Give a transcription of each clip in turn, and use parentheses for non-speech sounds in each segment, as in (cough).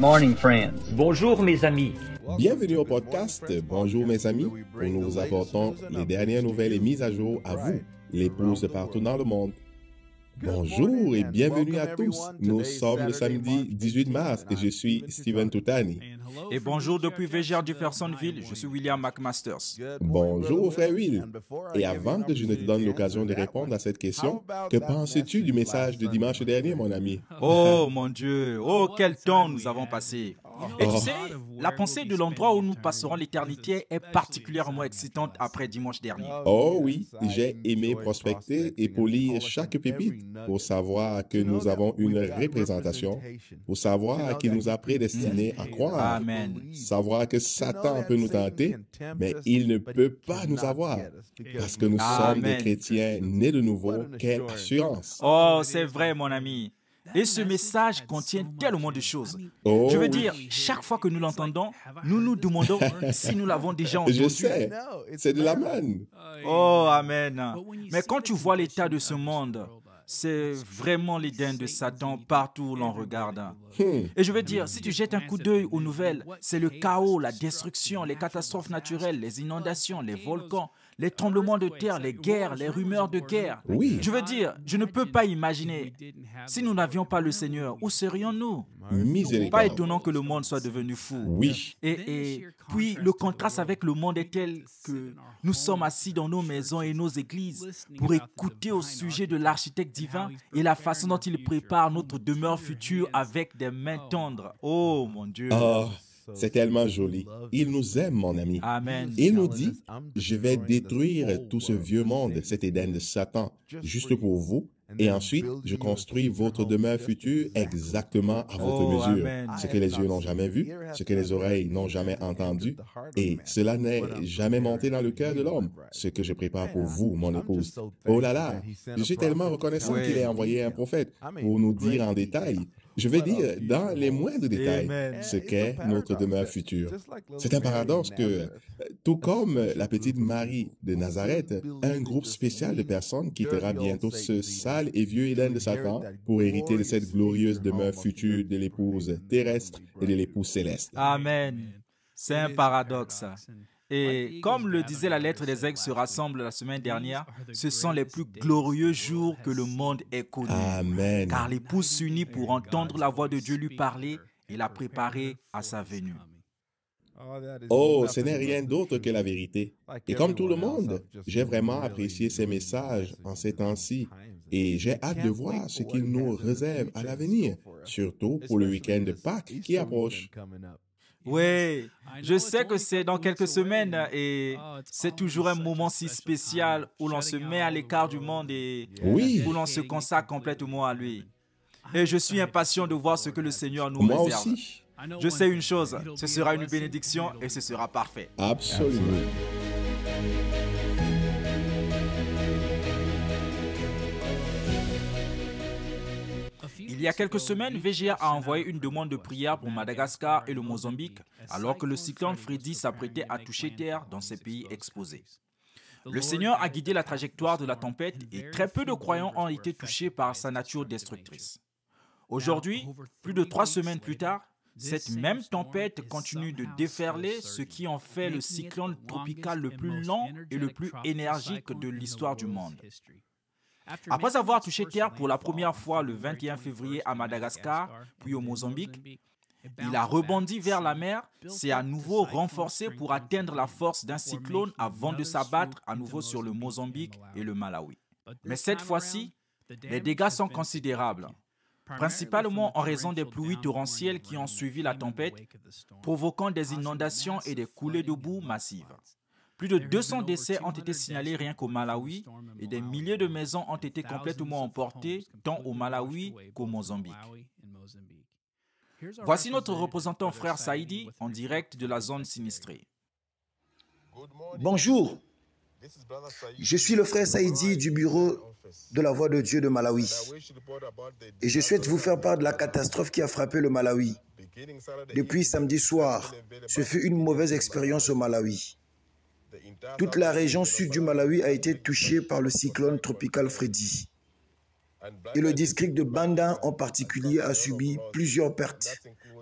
morning, Bonjour, mes amis. Bienvenue au podcast Bonjour, mes amis, nous vous apportons les dernières nouvelles et mises à jour à vous, les plus partout dans le monde. Bonjour et bienvenue à tous. Nous sommes le samedi 18 mars et je suis Steven Toutani. Et bonjour depuis du Jeffersonville, je suis William McMasters. Bonjour frère Will. Et avant que je ne te donne l'occasion de répondre à cette question, que penses-tu du message de dimanche dernier, mon ami? Oh mon Dieu, oh quel temps nous avons passé. Et tu sais, la pensée de l'endroit où nous passerons l'éternité est particulièrement excitante après dimanche dernier. Oh oui, j'ai aimé prospecter et polir chaque pépite pour savoir que nous avons une représentation, pour savoir qui nous a prédestinés à croire, savoir que Satan peut nous tenter, mais il ne peut pas nous avoir, parce que nous sommes des chrétiens nés de nouveau. Quelle assurance! Oh, c'est vrai, mon ami. Et ce message contient tellement de choses. Je veux oh, dire, chaque fois que nous l'entendons, nous nous demandons (laughs) si nous l'avons déjà entendu. Je sais, c'est de l'amen. Oh, Amen. Mais quand tu vois l'état de ce monde, c'est vraiment l'Éden de Satan partout où l'on regarde. Hmm. Et je veux dire, si tu jettes un coup d'œil aux nouvelles, c'est le chaos, la destruction, les catastrophes naturelles, les inondations, les volcans, les tremblements de terre, les guerres, les rumeurs de guerre. Oui. Je veux dire, je ne peux pas imaginer. Si nous n'avions pas le Seigneur, où serions-nous Pas étonnant que le monde soit devenu fou. Oui. Et, et puis, le contraste avec le monde est tel que nous sommes assis dans nos maisons et nos églises pour écouter au sujet de l'architecte divin et la façon dont il prépare notre demeure future avec des mains oh. tendres. Oh mon Dieu. Ah. C'est tellement joli. Il nous aime, mon ami. Il nous dit, je vais détruire tout ce vieux monde, cet Éden de Satan, juste pour vous. Et ensuite, je construis votre demeure future exactement à votre oh, mesure. Ce que les yeux n'ont jamais vu, ce que les oreilles n'ont jamais entendu, et cela n'est jamais monté dans le cœur de l'homme, ce que je prépare pour vous, mon épouse. Oh là là, je suis tellement reconnaissant qu'il ait envoyé un prophète pour nous dire en détail je vais dire dans les moindres détails ce qu'est notre demeure future. C'est un paradoxe que, euh, tout comme euh, la petite Marie de Nazareth, un groupe spécial de personnes quittera bientôt ce sale et vieux Éden de Satan pour hériter de cette glorieuse demeure future de l'épouse terrestre et de l'épouse céleste. Amen. C'est un paradoxe. Et comme le disait la lettre des aigles se rassemble la semaine dernière, ce sont les plus glorieux jours que le monde ait connus. Car l'épouse s'unit pour entendre la voix de Dieu lui parler et la préparer à sa venue. Oh, oh ce n'est rien d'autre que la vérité. Et comme tout le monde, j'ai vraiment apprécié ces messages en ces temps-ci et j'ai hâte de voir ce qu'ils nous réservent à l'avenir, surtout pour le week-end de Pâques qui approche. Oui, je sais que c'est dans quelques semaines et oh, c'est toujours un moment si spécial où l'on se met à l'écart du monde et où l'on se consacre complètement à lui. Et je suis impatient de voir ce que le Seigneur nous Moi Aussi. Je sais une chose, ce sera une bénédiction et ce sera parfait. Absolument. Il y a quelques semaines, VGA a envoyé une demande de prière pour Madagascar et le Mozambique, alors que le cyclone Freddy s'apprêtait à toucher terre dans ces pays exposés. Le Seigneur a guidé la trajectoire de la tempête et très peu de croyants ont été touchés par sa nature destructrice. Aujourd'hui, plus de trois semaines plus tard, cette même tempête continue de déferler, ce qui en fait le cyclone tropical le plus lent et le plus énergique de l'histoire du monde. Après avoir touché terre pour la première fois le 21 février à Madagascar, puis au Mozambique, il a rebondi vers la mer, s'est à nouveau renforcé pour atteindre la force d'un cyclone avant de s'abattre à nouveau sur le Mozambique et le Malawi. Mais cette fois-ci, les dégâts sont considérables, principalement en raison des pluies torrentielles qui ont suivi la tempête, provoquant des inondations et des coulées de boue massives. Plus de 200 décès ont été signalés rien qu'au Malawi et des milliers de maisons ont été complètement emportées tant au Malawi qu'au Mozambique. Voici notre représentant frère Saidi en direct de la zone sinistrée. Bonjour, je suis le frère Saïdi du bureau de la Voix de Dieu de Malawi. Et je souhaite vous faire part de la catastrophe qui a frappé le Malawi. Depuis samedi soir, ce fut une mauvaise expérience au Malawi. Toute la région sud du Malawi a été touchée par le cyclone tropical Freddy. Et le district de Banda en particulier a subi plusieurs pertes,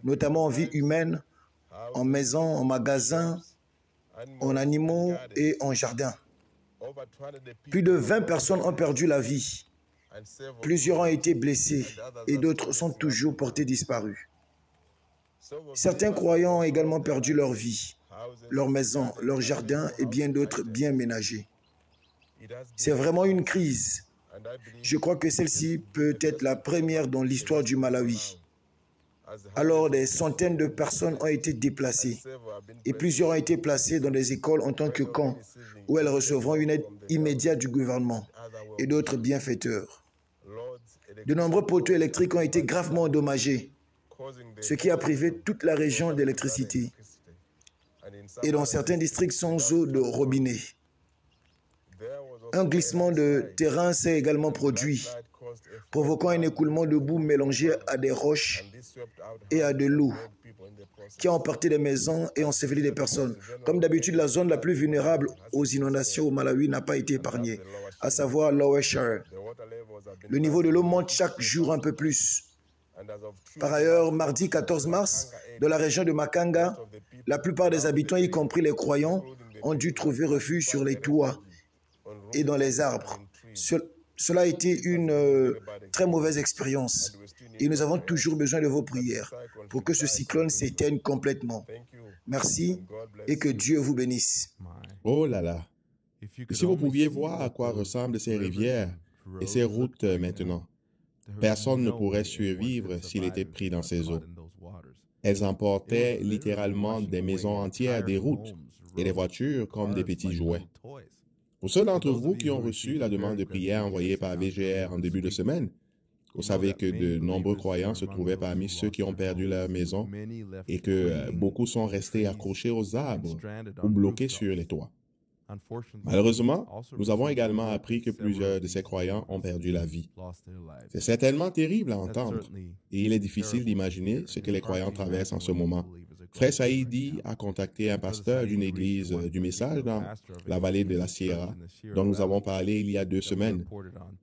notamment en vie humaine, en maisons, en magasins, en animaux et en jardins. Plus de 20 personnes ont perdu la vie. Plusieurs ont été blessées et d'autres sont toujours portés disparus. Certains croyants ont également perdu leur vie leurs maisons, leurs jardins et bien d'autres bien ménagés. C'est vraiment une crise. Je crois que celle-ci peut être la première dans l'histoire du Malawi. Alors, des centaines de personnes ont été déplacées et plusieurs ont été placées dans des écoles en tant que camps où elles recevront une aide immédiate du gouvernement et d'autres bienfaiteurs. De nombreux poteaux électriques ont été gravement endommagés, ce qui a privé toute la région d'électricité et dans certains districts sans eau de robinet. Un glissement de terrain s'est également produit, provoquant un écoulement de boue mélangé à des roches et à de l'eau, qui a emporté des maisons et enseveli des personnes. Comme d'habitude, la zone la plus vulnérable aux inondations au Malawi n'a pas été épargnée, à savoir Lower Shire. Le niveau de l'eau monte chaque jour un peu plus. Par ailleurs, mardi 14 mars, dans la région de Makanga, la plupart des habitants, y compris les croyants, ont dû trouver refuge sur les toits et dans les arbres. Cela a été une euh, très mauvaise expérience et nous avons toujours besoin de vos prières pour que ce cyclone s'éteigne complètement. Merci et que Dieu vous bénisse. Oh là là. Si vous pouviez voir à quoi ressemblent ces rivières et ces routes euh, maintenant. Personne ne pourrait survivre s'il était pris dans ces eaux. Elles emportaient littéralement des maisons entières, des routes et des voitures comme des petits jouets. Pour ceux d'entre vous qui ont reçu la demande de prière envoyée par VGR en début de semaine, vous savez que de nombreux croyants se trouvaient parmi ceux qui ont perdu leur maison et que euh, beaucoup sont restés accrochés aux arbres ou bloqués sur les toits. Malheureusement, nous avons également appris que plusieurs de ces croyants ont perdu la vie. C'est certainement terrible à entendre, et il est difficile d'imaginer ce que les croyants traversent en ce moment. Frère Saïdi a contacté un pasteur d'une église euh, du message dans la vallée de la Sierra, dont nous avons parlé il y a deux semaines.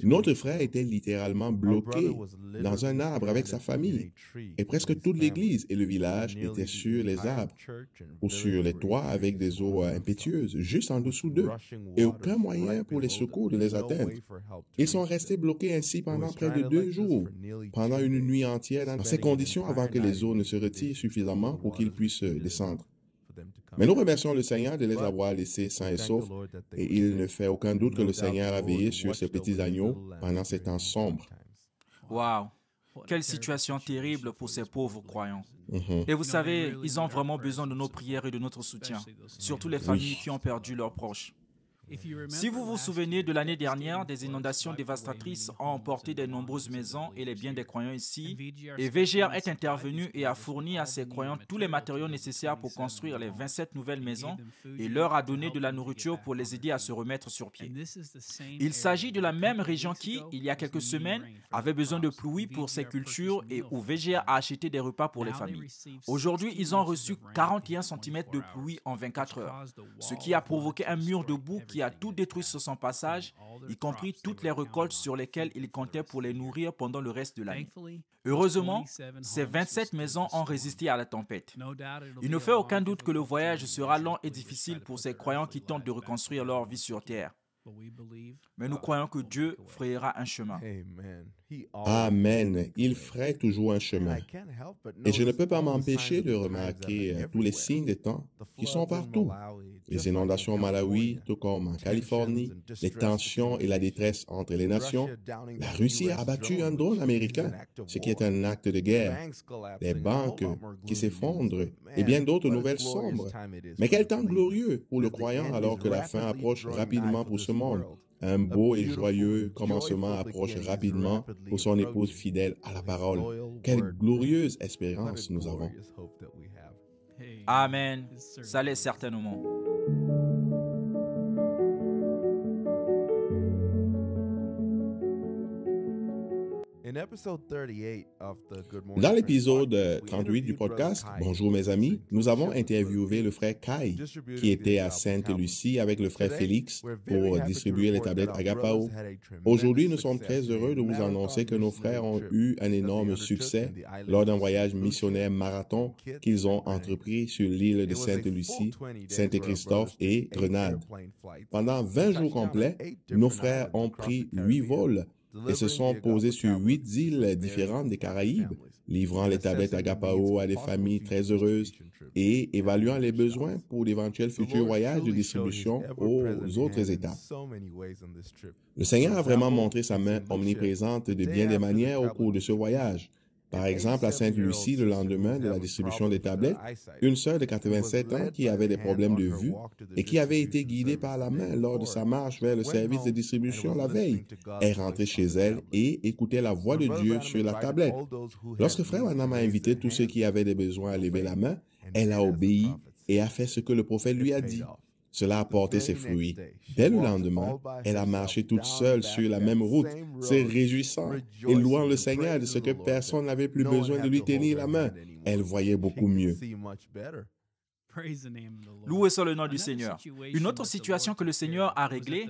Notre frère était littéralement bloqué dans un arbre avec sa famille, et presque toute l'église et le village étaient sur les arbres ou sur les toits avec des eaux euh, impétueuses, juste en dessous sous d'eux et aucun moyen pour les secours de les atteindre. Ils sont restés bloqués ainsi pendant près de deux jours, pendant une nuit entière dans ces conditions avant que les eaux ne se retirent suffisamment pour qu'ils puissent euh, descendre. Mais nous remercions le Seigneur de les avoir laissés sains et saufs, et il ne fait aucun doute que le Seigneur a veillé sur ces petits agneaux pendant ces temps sombres. Wow! Quelle situation terrible pour ces pauvres croyants. Mhm. Et vous savez, ils ont vraiment besoin de nos prières et de notre soutien, surtout les familles qui ont perdu leurs proches. Si vous vous souvenez de l'année dernière, des inondations dévastatrices ont emporté de nombreuses maisons et les biens des croyants ici, et VGR est intervenu et a fourni à ses croyants tous les matériaux nécessaires pour construire les 27 nouvelles maisons et leur a donné de la nourriture pour les aider à se remettre sur pied. Il s'agit de la même région qui, il y a quelques semaines, avait besoin de pluie pour ses cultures et où VGR a acheté des repas pour les familles. Aujourd'hui, ils ont reçu 41 cm de pluie en 24 heures, ce qui a provoqué un mur de boue qui a tout détruit sur son passage, y compris toutes les récoltes sur lesquelles il comptait pour les nourrir pendant le reste de l'année. Heureusement, ces 27 maisons ont résisté à la tempête. Il ne fait aucun doute que le voyage sera long et difficile pour ces croyants qui tentent de reconstruire leur vie sur Terre. Mais nous croyons que Dieu frayera un chemin. Amen. Amen. Il ferait toujours un chemin. Et je ne peux pas m'empêcher de remarquer euh, tous les signes des temps qui sont partout. Les inondations au Malawi, tout comme en Californie, les tensions et la détresse entre les nations. La Russie a abattu un drone américain, ce qui est un acte de guerre. Les banques qui s'effondrent et bien d'autres nouvelles sombres. Mais quel temps glorieux pour le croyant alors que la fin approche rapidement pour ce monde. Un beau et joyeux commencement approche rapidement pour son épouse fidèle à la parole. Quelle glorieuse espérance nous avons. Amen. Ça l'est certainement. Dans l'épisode 38 euh, du podcast Bonjour mes amis, nous avons interviewé le frère Kai qui était à Sainte-Lucie avec le frère Félix pour distribuer les tablettes Agapao. Aujourd'hui, nous sommes très heureux de vous annoncer que nos frères ont eu un énorme succès lors d'un voyage missionnaire marathon qu'ils ont entrepris sur l'île de Sainte-Lucie, Saint-Christophe et Grenade. Pendant 20 jours complets, nos frères ont pris 8 vols et se sont posés sur huit îles différentes des Caraïbes, livrant les tablettes Gapao à des familles très heureuses et évaluant les besoins pour d'éventuels futurs voyages de distribution aux autres États. Le Seigneur a vraiment montré sa main omniprésente de bien des manières au cours de ce voyage. Par exemple, à Sainte-Lucie, le lendemain de la distribution des tablettes, une sœur de 87 ans qui avait des problèmes de vue et qui avait été guidée par la main lors de sa marche vers le service de distribution la veille est rentrée chez elle et écoutait la voix de Dieu sur la tablette. Lorsque Frère Branham a invité tous ceux qui avaient des besoins à lever la main, elle a obéi et a fait ce que le prophète lui a dit. Cela a porté ses fruits. Dès le lendemain, elle a marché toute seule sur la même route. se réjouissant et louant le Seigneur de ce que personne n'avait plus besoin de lui tenir la main. Elle voyait beaucoup mieux louez sur le nom du Seigneur. Une autre situation que le Seigneur a réglée,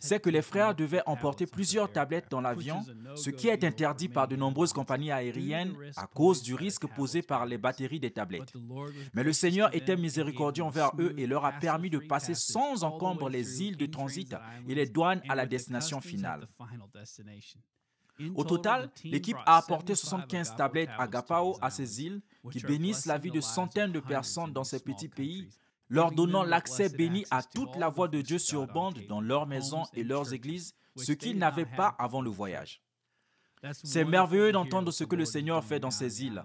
c'est que les frères devaient emporter plusieurs tablettes dans l'avion, ce qui est interdit par de nombreuses compagnies aériennes à cause du risque posé par les batteries des tablettes. Mais le Seigneur était miséricordieux envers eux et leur a permis de passer sans encombre les îles de transit et les douanes à la destination finale. Au total, l'équipe a apporté 75 tablettes à Gapao, à ces îles, qui bénissent la vie de centaines de personnes dans ces petits pays, leur donnant l'accès béni à toute la voix de Dieu sur bande dans leurs maisons et leurs églises, ce qu'ils n'avaient pas avant le voyage. C'est merveilleux d'entendre ce que le Seigneur fait dans ces îles.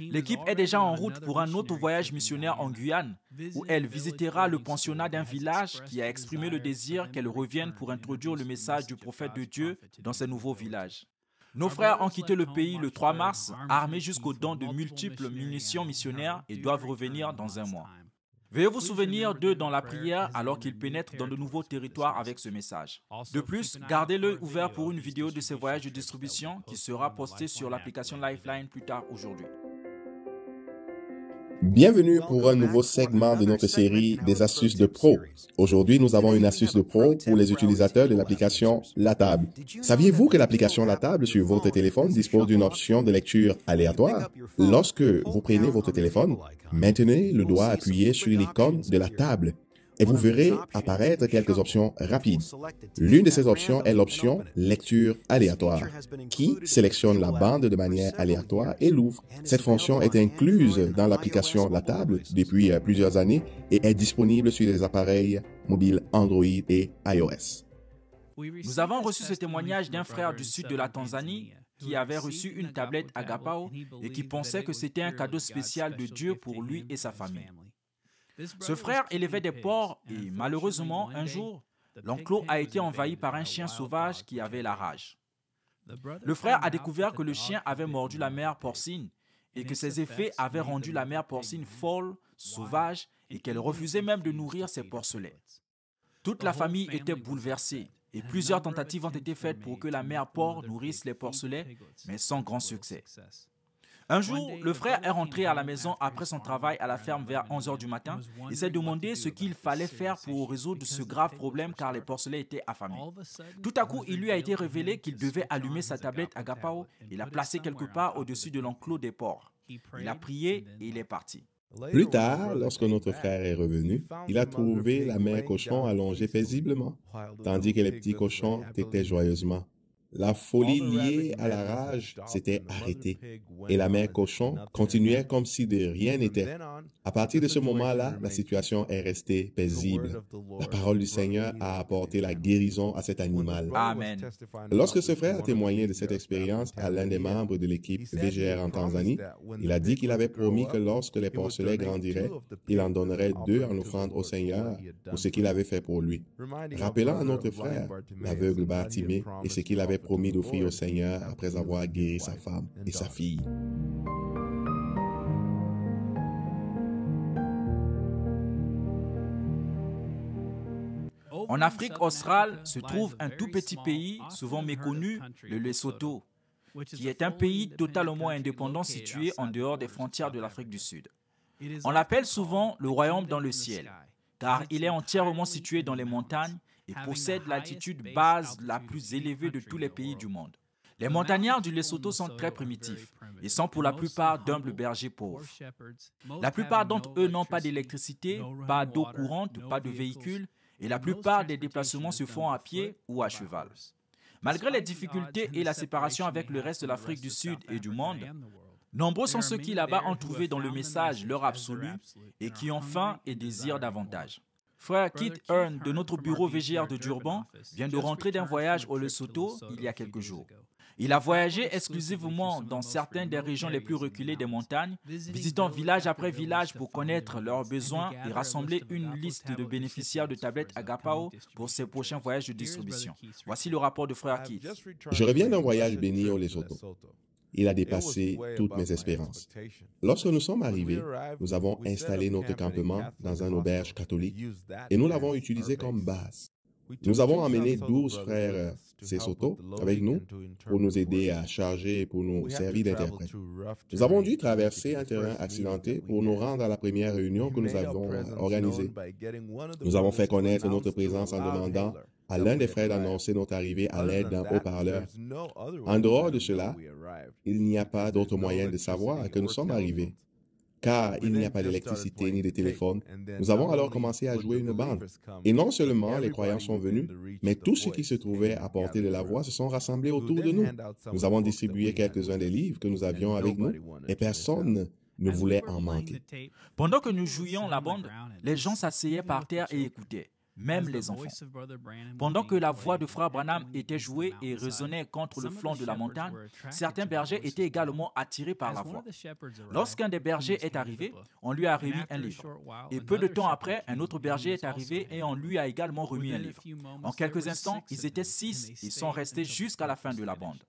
L'équipe est déjà en route pour un autre voyage missionnaire en Guyane, où elle visitera le pensionnat d'un village qui a exprimé le désir qu'elle revienne pour introduire le message du prophète de Dieu dans ce nouveaux villages. Nos frères ont quitté le pays le 3 euh, mars, armés jusqu'aux dents de multiples munitions hein, missionnaires et doivent revenir dans un mois. Veuillez vous souvenir d'eux dans la prière alors qu'ils pénètrent dans de nouveaux territoires avec ce message. De plus, gardez le ouvert pour une vidéo de ces voyages de distribution qui sera postée sur l'application Lifeline plus tard aujourd'hui. Bienvenue pour un nouveau segment de notre série des astuces de pro. Aujourd'hui, nous avons une astuce de pro pour les utilisateurs de l'application La Table. Saviez-vous que l'application La Table sur votre téléphone dispose d'une option de lecture aléatoire? Lorsque vous prenez votre téléphone, maintenez le doigt appuyé sur l'icône de la table et vous verrez apparaître quelques options rapides. L'une de ces options est l'option lecture aléatoire, qui sélectionne la bande de manière aléatoire et l'ouvre. Cette fonction est incluse dans l'application La Table depuis euh, plusieurs années et est disponible sur les appareils mobiles Android et iOS. Nous avons reçu ce témoignage d'un frère du sud de la Tanzanie qui avait reçu une tablette Agapao et qui pensait que c'était un cadeau spécial de Dieu pour lui et sa famille. Ce frère élevait des porcs et malheureusement, un jour, l'enclos a été envahi par un chien sauvage qui avait la rage. Le frère a découvert que le chien avait mordu la mère porcine et que ses effets avaient rendu la mère porcine folle, sauvage et qu'elle refusait même de nourrir ses porcelets. Toute la famille était bouleversée et plusieurs tentatives ont été faites pour que la mère porc nourrisse les porcelets, mais sans grand succès. Un jour, le frère est rentré à la maison après son travail à la ferme vers 11h du matin et s'est demandé ce qu'il fallait faire pour résoudre ce grave problème car les porcelets étaient affamés. Tout à coup, il lui a été révélé qu'il devait allumer sa tablette à Gapao et la placer quelque part au-dessus de l'enclos des porcs. Il a prié et il est parti. Plus tard, lorsque notre frère est revenu, il a trouvé la mère cochon allongée paisiblement, tandis que les petits cochons têtaient joyeusement. La folie liée à la rage s'était arrêtée et la mère cochon continuait comme si de rien n'était. À partir de ce moment-là, la situation est restée paisible. La parole du Seigneur a apporté la guérison à cet animal. Lorsque ce frère a témoigné de cette expérience à l'un des membres de l'équipe VGR en Tanzanie, il a dit qu'il avait promis que lorsque les porcelets grandiraient, il en donnerait deux en offrande au Seigneur pour ce qu'il avait fait pour lui. Rappelant à notre frère, l'aveugle Bartimée, et ce qu'il avait promis d'offrir au Seigneur après avoir guéri sa femme et sa fille. En Afrique australe se trouve un tout petit pays, souvent méconnu, le Lesotho, qui est un pays totalement indépendant situé en dehors des frontières de l'Afrique du Sud. On l'appelle souvent le royaume dans le ciel, car il est entièrement situé dans les montagnes et possède l'altitude base la plus élevée de tous les pays du monde. Les montagnards du Lesotho sont très primitifs et sont pour la plupart d'humbles bergers pauvres. La plupart d'entre eux n'ont pas d'électricité, pas d'eau courante, pas de véhicules, et la plupart des déplacements se font à pied ou à cheval. Malgré les difficultés et la séparation avec le reste de l'Afrique du Sud et du monde, nombreux sont ceux qui là-bas ont trouvé dans le message leur absolu et qui ont faim et désirent davantage. Frère Keith Hearn de notre bureau VGR de Durban vient de rentrer d'un voyage au Lesotho il y a quelques jours. Il a voyagé exclusivement dans certaines des régions les plus reculées des montagnes, visitant village après village pour connaître leurs besoins et rassembler une liste de bénéficiaires de tablettes Agapao pour ses prochains voyages de distribution. Voici le rapport de Frère Keith. Je reviens d'un voyage béni au Lesotho. Il a dépassé toutes mes espérances. Lorsque nous sommes arrivés, nous avons installé notre campement dans un auberge catholique et nous l'avons utilisé comme base. Nous avons emmené 12 frères Sessoto avec nous pour nous aider à charger et pour nous servir d'interprète. Nous avons dû traverser un terrain accidenté pour nous rendre à la première réunion que nous avons organisée. Nous avons fait connaître notre présence en demandant à l'un des frères d'annoncer notre arrivée à l'aide d'un haut-parleur. En dehors de cela, il n'y a pas d'autre moyen de savoir que nous sommes arrivés car il n'y a pas d'électricité ni de téléphone. Nous avons alors commencé à jouer une bande. Et non seulement les croyants sont venus, mais tous ceux qui se trouvaient à portée de la voix se sont rassemblés autour de nous. Nous avons distribué quelques-uns des livres que nous avions avec nous, et personne ne voulait en manquer. Pendant que nous jouions la bande, les gens s'asseyaient par terre et écoutaient même les enfants. Pendant que la voix de Frère Branham était jouée et résonnait contre le flanc de la montagne, certains bergers étaient également attirés par la voix. Lorsqu'un des bergers est arrivé, on lui a remis un livre. Et peu de temps après, un autre berger est arrivé et on lui a également remis un livre. En quelques instants, ils étaient six et sont restés jusqu'à la fin de la bande.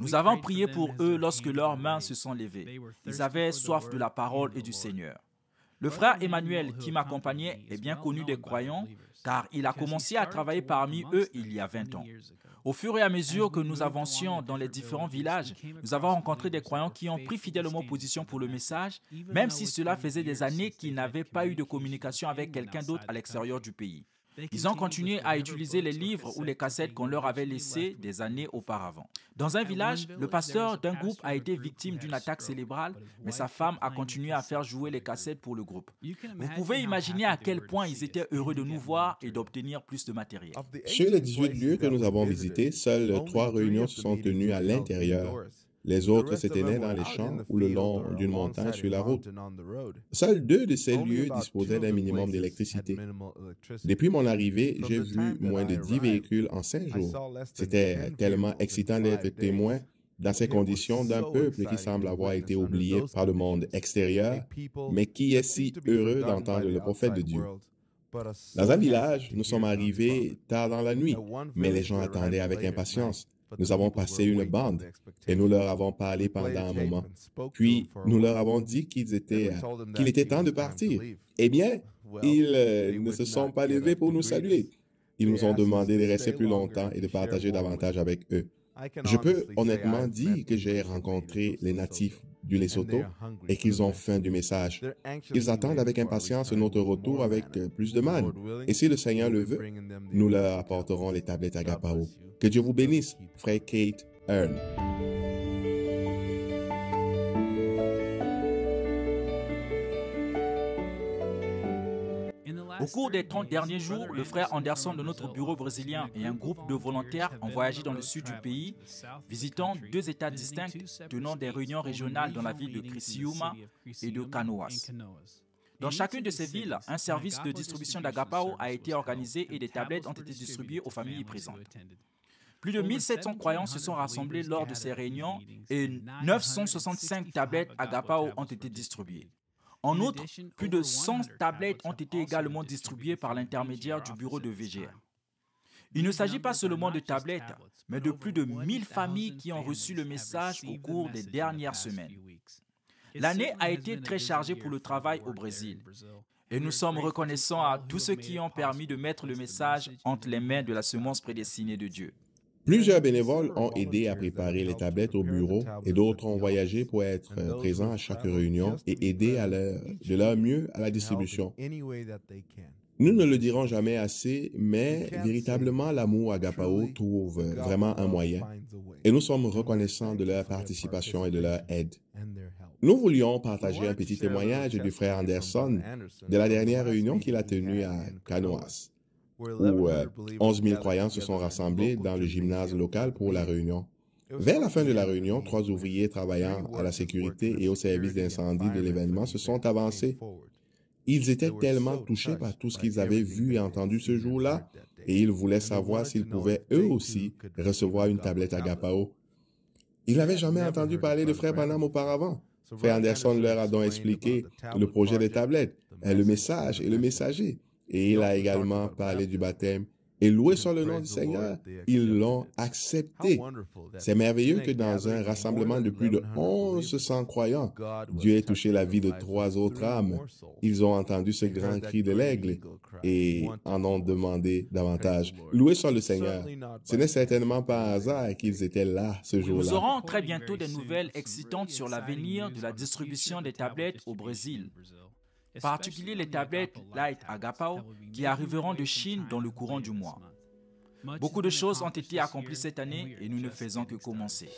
Nous avons prié pour eux lorsque leurs mains se sont levées. Ils avaient soif de la parole et du Seigneur. Le frère Emmanuel qui m'accompagnait est bien connu des croyants car il a commencé à travailler parmi eux il y a 20 ans. Au fur et à mesure que nous avancions dans les différents villages, nous avons rencontré des croyants qui ont pris fidèlement position pour le message, même si cela faisait des années qu'ils n'avaient pas eu de communication avec quelqu'un d'autre à l'extérieur du pays. Ils ont continué à utiliser les livres ou les cassettes qu'on leur avait laissés des années auparavant. Dans un village, le pasteur d'un groupe a été victime d'une attaque cérébrale, mais sa femme a continué à faire jouer les cassettes pour le groupe. Vous pouvez imaginer à quel point ils étaient heureux de nous voir et d'obtenir plus de matériel. Sur les 18 lieux que nous avons visités, seules trois réunions se sont tenues à l'intérieur les autres s'étaient nés dans les champs ou le long d'une montagne sur la route. Seuls deux de ces lieux disposaient d'un minimum d'électricité. Depuis mon arrivée, j'ai vu moins de dix véhicules en cinq jours. C'était tellement excitant d'être témoin dans ces conditions d'un peuple qui semble avoir été oublié par le monde extérieur, mais qui est si heureux d'entendre le prophète de Dieu. Dans un village, nous sommes arrivés tard dans la nuit, mais les gens attendaient avec impatience. Nous avons passé une bande et nous leur avons parlé pendant un moment. Puis nous leur avons dit qu'il était temps de partir. Eh bien, ils euh, ne se sont pas levés pour nous saluer. Ils nous ont demandé de rester plus longtemps et de partager davantage avec eux. Je peux honnêtement dire que j'ai rencontré les natifs du Lesotho et qu'ils ont faim du message. Ils attendent avec impatience notre retour avec euh, plus de mal. Et si le Seigneur le veut, nous leur apporterons les tablettes Agapao. Que Dieu vous bénisse, frère Kate Earn. Au cours des 30 derniers jours, le frère Anderson de notre bureau brésilien et un groupe de volontaires ont voyagé dans le sud du pays, visitant deux États distincts, tenant des réunions régionales dans la ville de Criciúma et de Canoas. Dans chacune de ces villes, un service de distribution d'agapao a été organisé et des tablettes ont été distribuées aux familles présentes. Plus de 1700 croyants se sont rassemblés lors de ces réunions et 965 tablettes agapao ont été distribuées. En outre, plus de 100 tablettes ont été également distribuées par l'intermédiaire du bureau de VGA. Il ne s'agit pas seulement de tablettes, mais de plus de 1000 familles qui ont reçu le message au cours des dernières semaines. L'année a été très chargée pour le travail au Brésil. Et nous sommes reconnaissants à tous ceux qui ont permis de mettre le message entre les mains de la semence prédestinée de Dieu. Plusieurs bénévoles ont aidé à préparer les tablettes au bureau et d'autres ont voyagé pour être présents à chaque réunion et aider de leur mieux à la distribution. Nous ne le dirons jamais assez, mais véritablement l'amour Agapao trouve vraiment un moyen et nous sommes reconnaissants de leur participation et de leur aide. Nous voulions partager un petit témoignage du frère Anderson de la dernière réunion qu'il a tenue à Canoas où euh, onze 11 000 croyants se sont rassemblés dans le gymnase local pour la réunion. Vers la fin de la réunion, trois ouvriers travaillant à la sécurité et au service d'incendie de l'événement se sont avancés. Ils étaient tellement touchés par tout ce qu'ils avaient vu et entendu ce jour-là, et ils voulaient savoir s'ils pouvaient eux aussi recevoir une tablette Agapao. Ils n'avaient jamais entendu parler de Frère Panam auparavant. Frère Anderson leur a donc expliqué le projet des tablettes, euh, le message et le messager. Et il a également parlé du baptême et loué sur le nom du Seigneur, ils l'ont accepté. C'est merveilleux que dans un rassemblement de plus de 1100 croyants, Dieu ait touché la vie de trois autres âmes. Ils ont entendu ce grand cri de l'aigle et en ont demandé davantage. Loué soit le Seigneur. Ce n'est certainement pas un hasard qu'ils étaient là ce jour-là. Nous aurons très bientôt des nouvelles excitantes sur l'avenir de la distribution des tablettes au Brésil particulier les tablettes Light Agapao qui arriveront de Chine dans le courant du mois. Beaucoup de choses ont été accomplies cette année et nous ne faisons que commencer.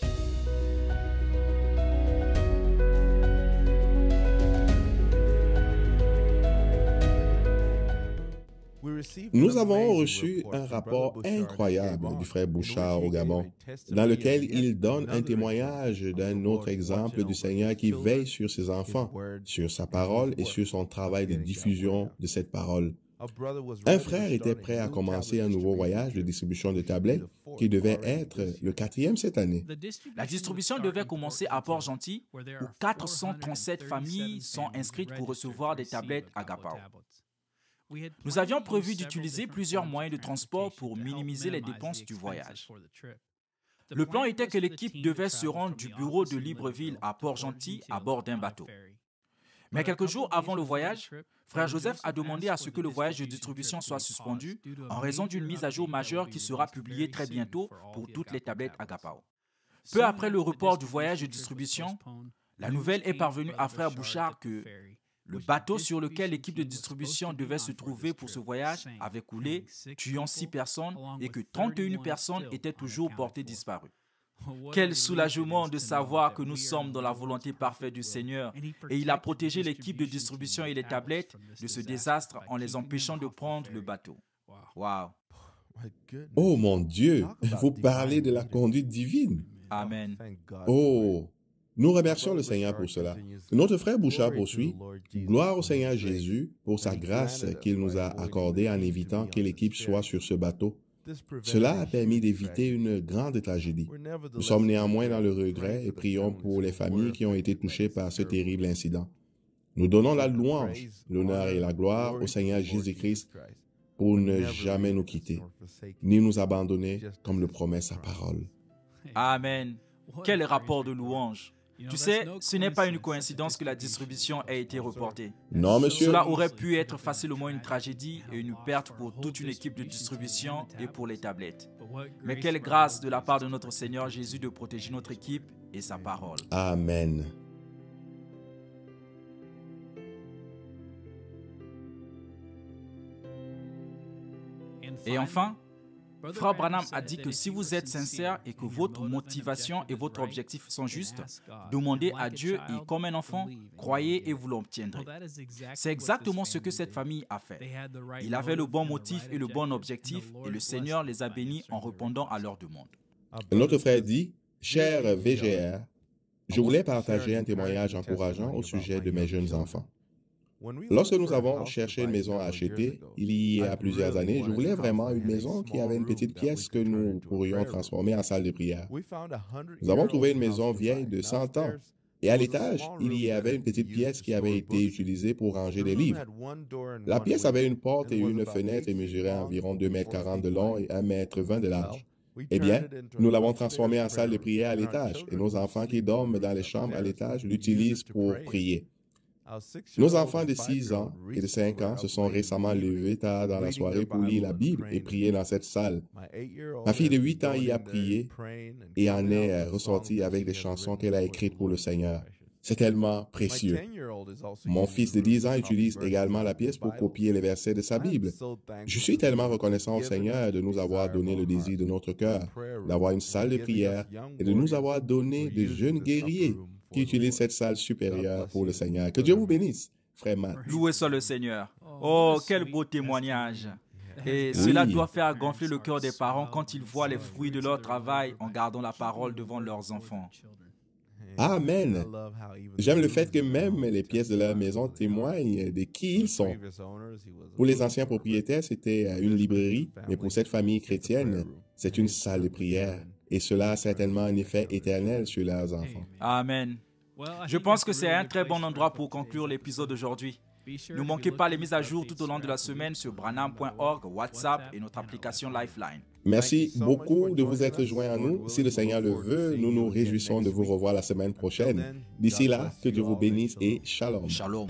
Nous avons reçu un rapport incroyable du frère Bouchard au Gabon, dans lequel il donne un témoignage d'un autre exemple du Seigneur qui veille sur ses enfants, sur sa parole et sur son travail de diffusion de cette parole. Un frère était prêt à commencer un nouveau voyage de distribution de tablettes qui devait être le quatrième cette année. La distribution devait commencer à Port-Gentil, où 437 familles sont inscrites pour recevoir des tablettes à Gapao. Nous avions prévu d'utiliser plusieurs moyens de transport pour minimiser les dépenses du voyage. Le plan était que l'équipe devait se rendre du bureau de Libreville à Port-Gentil à bord d'un bateau. Mais quelques jours avant le voyage, Frère Joseph a demandé à ce que le voyage de distribution soit suspendu en raison d'une mise à jour majeure qui sera publiée très bientôt pour toutes les tablettes Agapao. Peu après le report du voyage de distribution, la nouvelle est parvenue à Frère Bouchard que le bateau sur lequel l'équipe de distribution devait se trouver pour ce voyage avait coulé, tuant six personnes et que 31 personnes étaient toujours portées disparues. Quel soulagement de savoir que nous sommes dans la volonté parfaite du Seigneur et il a protégé l'équipe de distribution et les tablettes de ce désastre en les empêchant de prendre le bateau. Wow. Oh mon Dieu, vous parlez de la conduite divine. Amen. Oh, nous remercions le Seigneur pour cela. Notre frère Bouchard poursuit. Gloire au Seigneur Jésus pour sa grâce qu'il nous a accordée en évitant que l'équipe soit sur ce bateau. Cela a permis d'éviter une grande tragédie. Nous sommes néanmoins dans le regret et prions pour les familles qui ont été touchées par ce terrible incident. Nous donnons la louange, l'honneur et la gloire au Seigneur Jésus-Christ pour ne jamais nous quitter, ni nous abandonner comme le promet sa parole. Amen. Quel rapport de louange. Tu sais, ce n'est pas une coïncidence que la distribution ait été reportée. Non, monsieur. Cela aurait pu être facilement une tragédie et une perte pour toute une équipe de distribution et pour les tablettes. Mais quelle grâce de la part de notre Seigneur Jésus de protéger notre équipe et sa parole. Amen. Et enfin, Frère Branham a dit que si vous êtes sincère et que votre motivation et votre objectif sont justes, demandez à Dieu et comme un enfant, croyez et vous l'obtiendrez. C'est exactement ce que cette famille a fait. Il avait le bon motif et le bon objectif et le Seigneur les a bénis en répondant à leur demande. Notre frère dit, cher VGR, je voulais partager un témoignage encourageant au sujet de mes jeunes enfants. Lorsque nous avons cherché une maison à acheter, il y a plusieurs années, je voulais vraiment une maison qui avait une petite pièce que nous pourrions transformer en salle de prière. Nous avons trouvé une maison vieille de 100 ans. Et à l'étage, il y avait une petite pièce qui avait été utilisée pour ranger des livres. La pièce avait une porte et une fenêtre et mesurait environ 2,40 mètres de long et 1,20 mètre de large. Eh bien, nous l'avons transformée en salle de prière à l'étage et nos enfants qui dorment dans les chambres à l'étage l'utilisent pour prier. Nos enfants de 6 ans et de 5 ans se sont récemment levés tard dans la soirée pour lire la Bible et prier dans cette salle. Ma fille de 8 ans y a prié et en est euh, ressortie avec des chansons qu'elle a écrites pour le Seigneur. C'est tellement précieux. Mon fils de 10 ans utilise également la pièce pour copier les versets de sa Bible. Je suis tellement reconnaissant au Seigneur de nous avoir donné le désir de notre cœur, d'avoir une salle de prière et de nous avoir donné des jeunes guerriers qui utilise cette salle supérieure pour le Seigneur. Que Dieu vous bénisse, frère Matt. Loué soit le Seigneur. Oh, oh quel beau témoignage. Et cela doit faire gonfler le cœur des parents quand ils voient les fruits de leur travail en gardant la parole devant leurs enfants. Amen. J'aime le fait que même les pièces de leur maison témoignent de qui ils sont. Pour les anciens propriétaires, c'était une librairie, mais pour cette famille chrétienne, c'est une salle de prière et cela a certainement un effet éternel sur leurs enfants. Amen. Je pense que c'est un très bon endroit pour conclure l'épisode d'aujourd'hui. Ne manquez pas les mises à jour tout au long de la semaine sur branham.org, WhatsApp et notre application Lifeline. Merci beaucoup de vous être joints à nous. Si le Seigneur le veut, nous nous réjouissons de vous revoir la semaine prochaine. D'ici là, que Dieu vous bénisse et shalom. Shalom.